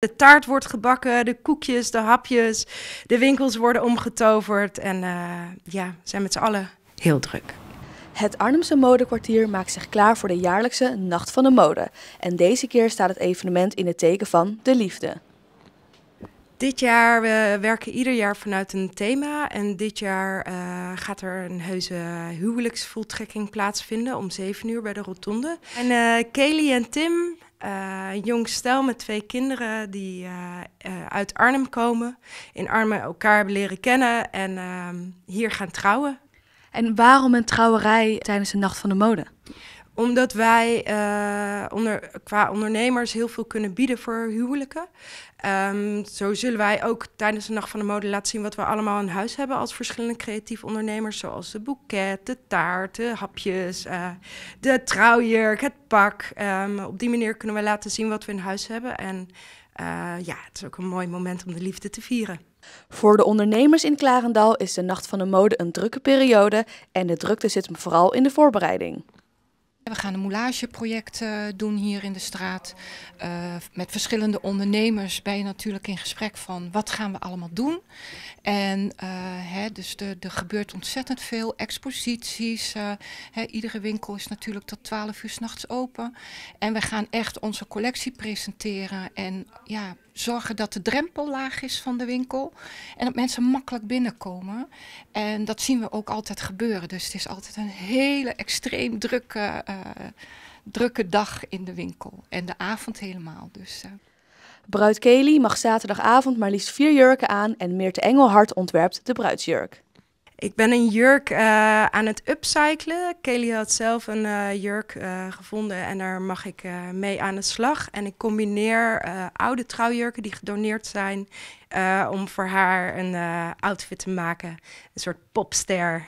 De taart wordt gebakken, de koekjes, de hapjes, de winkels worden omgetoverd en uh, ja, zijn met z'n allen heel druk. Het Arnhemse Modekwartier maakt zich klaar voor de jaarlijkse Nacht van de Mode. En deze keer staat het evenement in het teken van de liefde. Dit jaar, we werken ieder jaar vanuit een thema. En dit jaar eh, gaat er een heuse huwelijksvoltrekking plaatsvinden om 7 uur bij de Rotonde. En uh, Kelly en Tim eh, een jong stel met twee kinderen die eh, eh, uit Arnhem komen. In Arnhem elkaar leren kennen en ehm, hier gaan trouwen. En waarom een trouwerij tijdens de Nacht van de Mode? Omdat wij eh, onder, qua ondernemers heel veel kunnen bieden voor huwelijken. Ehm, zo zullen wij ook tijdens de Nacht van de Mode laten zien wat we allemaal in huis hebben als verschillende creatief ondernemers. Zoals de boeket, de taart, de hapjes, eh, de trouwjurk, het pak. Ehm, op die manier kunnen we laten zien wat we in huis hebben. En eh, ja, het is ook een mooi moment om de liefde te vieren. Voor de ondernemers in Klarendal is de Nacht van de Mode een drukke periode en de drukte zit hem vooral in de voorbereiding. We gaan een moulageproject eh, doen hier in de straat. Eh, met verschillende ondernemers ben je natuurlijk in gesprek van wat gaan we allemaal doen. En eh, hè, dus er gebeurt ontzettend veel exposities. Hè, iedere winkel is natuurlijk tot 12 uur s'nachts open. En we gaan echt onze collectie presenteren en ja, zorgen dat de drempel laag is van de winkel en dat mensen makkelijk binnenkomen. En dat zien we ook altijd gebeuren. Dus het is altijd een hele extreem drukke, eh, drukke dag in de winkel en de avond helemaal. Dus, eh. Bruid Kelly mag zaterdagavond maar liefst vier jurken aan en Meerte Engelhard ontwerpt de bruidsjurk. Ik ben een jurk eh, aan het upcyclen. Kelly had zelf een eh, jurk eh, gevonden en daar mag ik mee aan de slag. En ik combineer oude trouwjurken die gedoneerd zijn om voor haar een outfit te maken. Een soort popster.